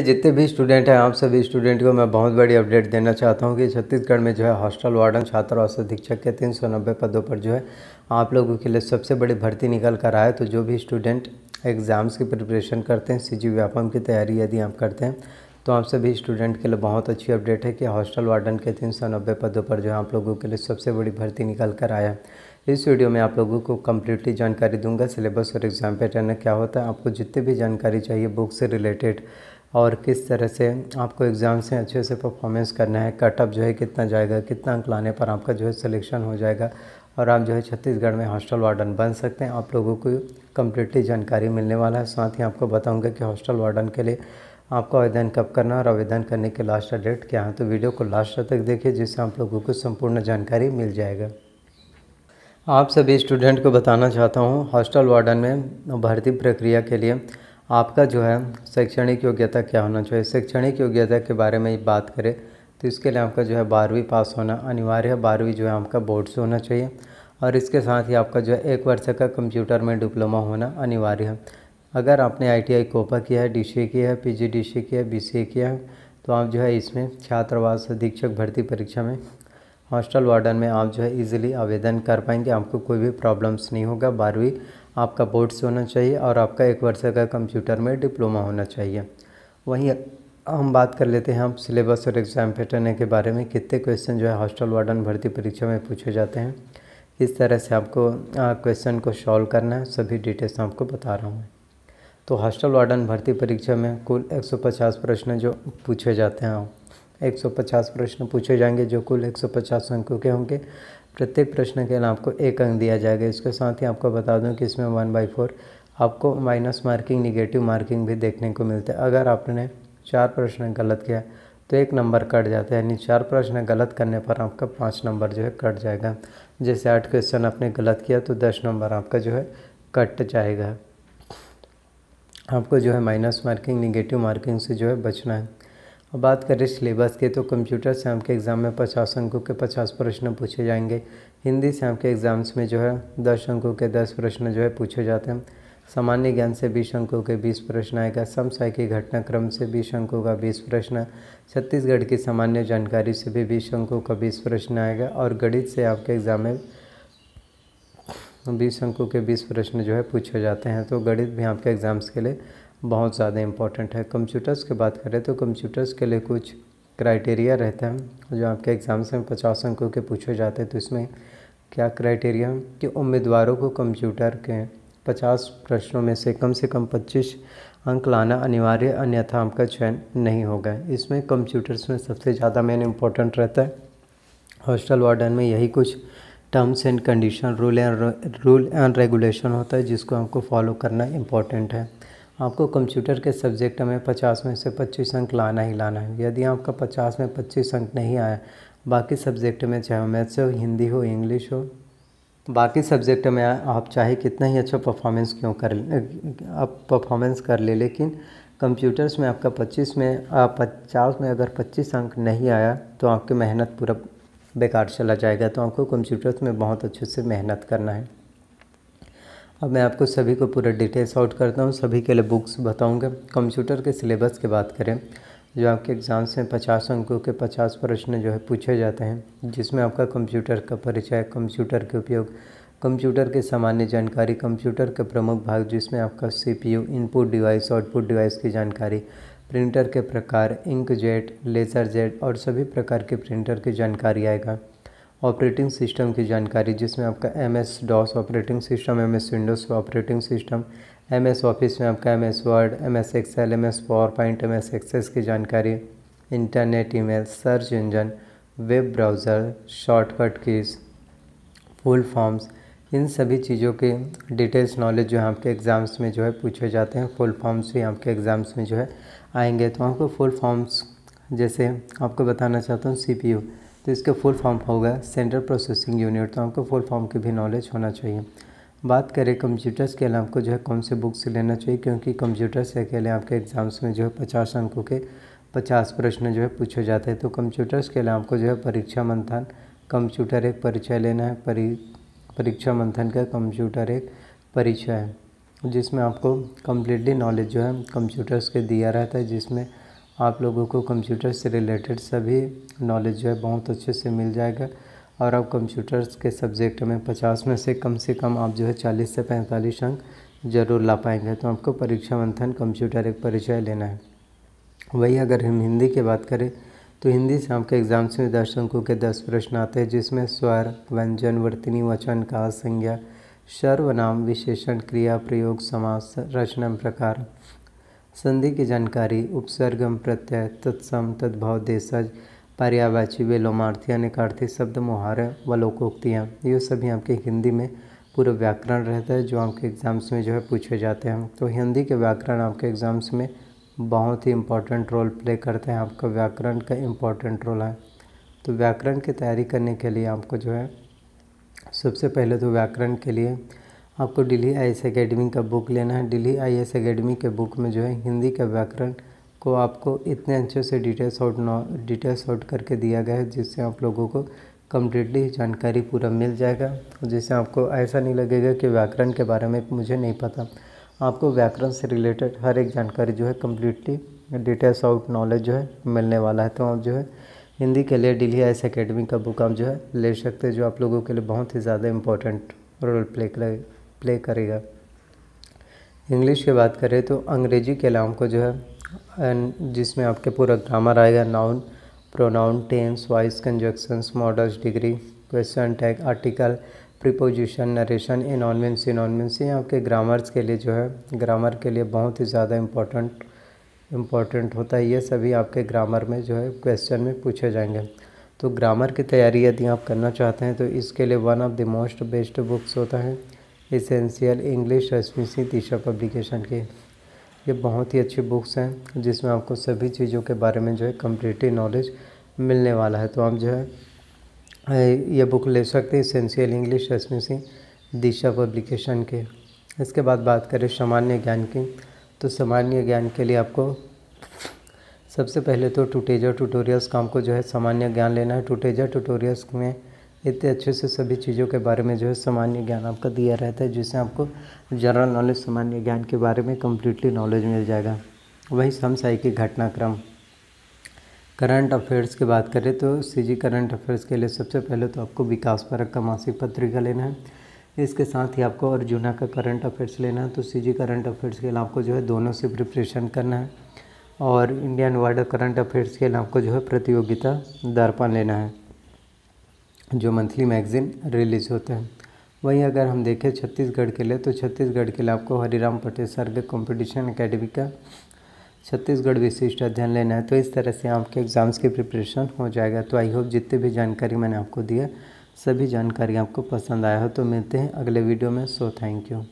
के जितने भी स्टूडेंट हैं आप सभी स्टूडेंट को मैं बहुत बड़ी अपडेट देना चाहता हूं कि छत्तीसगढ़ में जो है हॉस्टल वार्डन छात्र और अधीक्षक के तीन सौ नब्बे पदों पर जो है आप लोगों के लिए सबसे बड़ी भर्ती निकल कर आए तो जो भी स्टूडेंट एग्ज़ाम्स की प्रिपरेशन करते हैं सी व्यापम की तैयारी यदि आप करते हैं तो आप सभी स्टूडेंट के लिए बहुत अच्छी अपडेट है कि हॉस्टल वार्डन के तीन सौ नब्बे पदों पर जो है आप लोगों के लिए सबसे बड़ी भर्ती निकल कर आया इस वीडियो में आप लोगों को कम्प्लीटली जानकारी दूंगा सिलेबस और एग्ज़ाम पैटर्न क्या होता है आपको जितनी भी जानकारी चाहिए बुक से रिलेटेड और किस तरह से आपको एग्ज़ाम से अच्छे से परफॉर्मेंस करना है कटअप जो है कितना जाएगा कितना अंक लाने पर आपका जो है सिलेक्शन हो जाएगा और आप जो है छत्तीसगढ़ में हॉस्टल वार्डन बन सकते हैं आप लोगों को कम्प्लीटली जानकारी मिलने वाला है साथ ही आपको बताऊँगा कि हॉस्टल वार्डन के लिए आपको आवेदन कब करना और आवेदन करने के लास्ट डेट क्या है तो वीडियो को लास्ट तक देखिए जिससे आप लोगों को संपूर्ण जानकारी मिल जाएगा आप सभी स्टूडेंट को बताना चाहता हूँ हॉस्टल वार्डन में भर्ती प्रक्रिया के लिए आपका जो है शैक्षणिक योग्यता क्या होना चाहिए शैक्षणिक योग्यता के बारे में बात करें तो इसके लिए आपका जो है बारहवीं पास होना अनिवार्य है बारहवीं जो है आपका बोर्ड से होना चाहिए और इसके साथ ही आपका जो है एक वर्ष का कंप्यूटर में डिप्लोमा होना अनिवार्य है अगर आपने आई टी आई कोपा किया है डी सी किया है पी जी डी सी किया है बी सी ए किया है तो आप जो है इसमें छात्रावास अधीक्षक भर्ती परीक्षा में हॉस्टल वार्डन में आप जो है इजीली आवेदन कर पाएंगे आपको कोई भी प्रॉब्लम्स नहीं होगा बारहवीं आपका बोर्ड से होना चाहिए और आपका एक वर्ष का कंप्यूटर में डिप्लोमा होना चाहिए वहीं हम बात कर लेते हैं हम सिलेबस और एग्ज़ाम पैटर्न के बारे में कितने क्वेश्चन जो है हॉस्टल वार्डन भर्ती परीक्षा में पूछे जाते हैं किस तरह से आपको क्वेश्चन को सॉल्व करना है सभी डिटेल्स आपको बता रहा हूँ तो हॉस्टल वार्डन भर्ती परीक्षा में कुल 150 प्रश्न जो पूछे जाते हैं 150 प्रश्न पूछे जाएंगे जो कुल 150 अंकों के होंगे प्रत्येक प्रश्न के लिए आपको एक अंक दिया जाएगा इसके साथ ही आपको बता दूं कि इसमें वन बाई फोर आपको माइनस मार्किंग निगेटिव मार्किंग भी देखने को मिलता है अगर आपने चार प्रश्न गलत किया तो एक नंबर कट जाता है यानी चार प्रश्न गलत करने पर आपका पाँच नंबर जो है कट जाएगा जैसे आठ क्वेश्चन आपने गलत किया तो दस नंबर आपका जो है कट जाएगा आपको जो है माइनस मार्किंग निगेटिव मार्किंग से जो है बचना है और बात करें सिलेबस के तो कंप्यूटर से आपके एग्ज़ाम में पचास अंकों के पचास प्रश्न पूछे जाएंगे हिंदी से आपके एग्ज़ाम्स में जो है दस अंकों के दस प्रश्न जो है पूछे जाते हैं सामान्य ज्ञान से बीस अंकों के बीस प्रश्न आएगा की घटनाक्रम से बीस अंकों का बीस प्रश्न छत्तीसगढ़ की सामान्य जानकारी से भी बीस अंकों का बीस प्रश्न आएगा और गणित से आपके एग्ज़ाम में बीस अंकों के बीस प्रश्न जो है पूछे जाते हैं तो गणित भी आपके एग्ज़ाम्स के लिए बहुत ज़्यादा इम्पोर्टेंट है कंप्यूटर्स की बात करें तो कंप्यूटर्स के लिए कुछ क्राइटेरिया रहते हैं जो आपके एग्ज़ाम्स में पचास अंकों के पूछे जाते हैं तो इसमें क्या क्राइटेरिया कि उम्मीदवारों को कंप्यूटर के पचास प्रश्नों में से कम से कम पच्चीस अंक लाना अनिवार्य अन्यथा आपका चयन नहीं होगा इसमें कंप्यूटर्स में सबसे ज़्यादा मेन इम्पोर्टेंट रहता है हॉस्टल वार्डन में यही कुछ terms and condition rule and rule and regulation होता है जिसको हमको फॉलो करना इम्पॉर्टेंट है आपको कंप्यूटर के सब्जेक्ट में पचास में से पच्चीस अंक लाना ही लाना है यदि आपका पचास में पच्चीस अंक नहीं आया बाकी सब्जेक्ट में चाहे मैथ्स हो हिंदी हो इंग्लिश हो बाकी सब्जेक्ट में आप चाहे कितना ही अच्छा परफॉर्मेंस क्यों कर आप परफॉर्मेंस कर ले लेकिन कंप्यूटर्स में आपका 25 में पचास में अगर 25 अंक नहीं आया तो आपकी मेहनत पूरा बेकार चला जाएगा तो आपको कंप्यूटर्स में बहुत अच्छे से मेहनत करना है अब मैं आपको सभी को पूरा डिटेल्स आउट करता हूँ सभी के लिए बुक्स बताऊँगा कंप्यूटर के सिलेबस की बात करें जो आपके एग्ज़ाम्स में पचास अंकों के पचास प्रश्न जो है पूछे जाते हैं जिसमें आपका कंप्यूटर का परिचय कंप्यूटर के उपयोग कंप्यूटर के सामान्य जानकारी कंप्यूटर के प्रमुख भाग जिसमें आपका CPU input device output device की जानकारी प्रिंटर के प्रकार इंक जेट लेज़र जेट और सभी प्रकार के प्रिंटर की जानकारी आएगा ऑपरेटिंग सिस्टम की जानकारी जिसमें आपका M S DOS operating system M S Windows operating system M S Office में आपका M S Word M S Excel M S PowerPoint M S Access की जानकारी internet email search engine web browser shortcut keys full forms इन सभी चीज़ों के details knowledge जो है आपके एग्ज़ाम्स में जो है पूछे जाते हैं फुल फॉर्म्स भी आपके एग्ज़ाम्स में जो है आएंगे तो आपको फुल फॉर्म्स जैसे आपको बताना चाहता हूँ सी पी यू तो इसका फुल फॉर्म होगा सेंट्रल प्रोसेसिंग यूनिट तो आपको फुल फॉर्म की भी नॉलेज होना चाहिए बात करें कंप्यूटर्स के अलावा आपको जो है कौन से बुक से लेना चाहिए क्योंकि कंप्यूटर्स से अकेले आपके एग्ज़ाम्स में जो है पचास अंकों के पचास प्रश्न जो है पूछे जाते हैं तो कंप्यूटर्स के अलावा आपको जो है परीक्षा मंथन कंप्यूटर एक परिचय लेना है परी परीक्षा मंथन का कंप्यूटर एक परिचय है जिसमें आपको कम्प्लीटली नॉलेज जो है कंप्यूटर्स के दिया रहता है जिसमें आप लोगों को कंप्यूटर से रिलेटेड सभी नॉलेज जो है बहुत अच्छे से मिल जाएगा और आप कंप्यूटर्स के सब्जेक्ट में पचास में से कम से कम आप जो है चालीस से पैंतालीस अंक ज़रूर ला पाएंगे तो आपको परीक्षा मंथन कंप्यूटर एक परिचय लेना है वही अगर हम हिंदी की बात करें तो हिंदी से आपके एग्ज़ाम्स में दस अंकों के दस प्रश्न आते हैं जिसमें स्वर व्यंजन वर्तनी वचन का संज्ञा सर्वनाम विशेषण क्रिया प्रयोग समास रचना प्रकार संधि की जानकारी उपसर्गम प्रत्यय तत्सम तद्भाव देशज पर्यावाची वेलोमार्थी अनेकार्थी शब्द मुहारे व लोकोक्तियाँ ये सभी आपके हिंदी में पूरा व्याकरण रहता है जो आपके एग्ज़ाम्स में जो है पूछे जाते हैं तो हिंदी के व्याकरण आपके एग्ज़ाम्स में बहुत ही इम्पोर्टेंट रोल प्ले करते हैं आपका व्याकरण का इम्पोर्टेंट रोल है तो व्याकरण की तैयारी करने के लिए आपको जो है सबसे पहले तो व्याकरण के लिए आपको दिल्ली आई एस अकेडमी का बुक लेना है दिल्ली आई एस अकेडमी के बुक में जो है हिंदी का व्याकरण को आपको इतने अच्छे से डिटेल्स आउट नौ डिटेल्स आउट करके दिया गया है जिससे आप लोगों को कम्प्लीटली जानकारी पूरा मिल जाएगा जिससे आपको ऐसा नहीं लगेगा कि व्याकरण के बारे में मुझे नहीं पता आपको व्याकरण से रिलेटेड हर एक जानकारी जो है कम्प्लीटली डिटेल्स आउट नॉलेज जो है मिलने वाला है तो आप जो है हिंदी के लिए आई एस अकेडमी का बुक आप जो है ले सकते हैं जो आप लोगों के लिए बहुत ही ज़्यादा इम्पोर्टेंट रोल प्ले करेगा प्ले करेगा इंग्लिश की बात करें तो अंग्रेजी के अलावा को जो है जिसमें आपके पूरा ग्रामर आएगा noun pronoun tense voice conjunctions modals degree question tag article preposition narration इनॉनमेंस इनॉनमेंस ये आपके ग्रामर्स के लिए जो है ग्रामर के लिए बहुत ही ज़्यादा इम्पोर्टेंट इम्पॉर्टेंट होता है ये सभी आपके ग्रामर में जो है क्वेश्चन में पूछे जाएंगे तो ग्रामर की तैयारी यदि आप करना चाहते हैं तो इसके लिए one of the most best books होता है इसेंशियल इंग्लिश रश्मि सिंह तीसरा पब्लिकेशन के ये बहुत ही अच्छी बुक्स हैं जिसमें आपको सभी चीज़ों के बारे में जो है कम्प्लीटली नॉलेज मिलने वाला है तो आप जो है ये बुक ले सकते हैं essential English Rashmi Singh Disha publication के इसके बाद बात करें सामान्य ज्ञान की तो सामान्य ज्ञान के लिए आपको सबसे पहले तो टूटेजर ट्यूटोरियल्स का हमको जो है सामान्य ज्ञान लेना है टूटेजर ट्यूटोरियल्स में इतने अच्छे से सभी चीज़ों के बारे में जो है सामान्य ज्ञान आपका दिया रहता है जिससे आपको जनरल नॉलेज सामान्य ज्ञान के बारे में कम्प्लीटली नॉलेज मिल जाएगा वही की घटनाक्रम करंट अफेयर्स की बात करें तो सीजी करंट अफेयर्स के लिए सबसे पहले तो आपको विकास परक का मासिक पत्रिका लेना है इसके साथ ही आपको अर्जुना का करंट अफेयर्स लेना है तो सीजी करंट अफेयर्स के लिए आपको जो है दोनों से प्रिपरेशन करना है और इंडियन वर्ल्ड करंट अफेयर्स के लिए आपको जो है प्रतियोगिता दर्पण लेना है जो मंथली मैगज़ीन रिलीज़ होते हैं वहीं अगर हम देखें छत्तीसगढ़ के लिए तो छत्तीसगढ़ के लिए आपको हरिराम पटेल सर्ग कॉम्पिटिशन अकेडमी का छत्तीसगढ़ विशिष्ट अध्ययन लेना है तो इस तरह से आपके एग्ज़ाम्स की प्रिपरेशन हो जाएगा तो आई होप जितने भी जानकारी मैंने आपको दी है सभी जानकारी आपको पसंद आया हो तो मिलते हैं अगले वीडियो में सो थैंक यू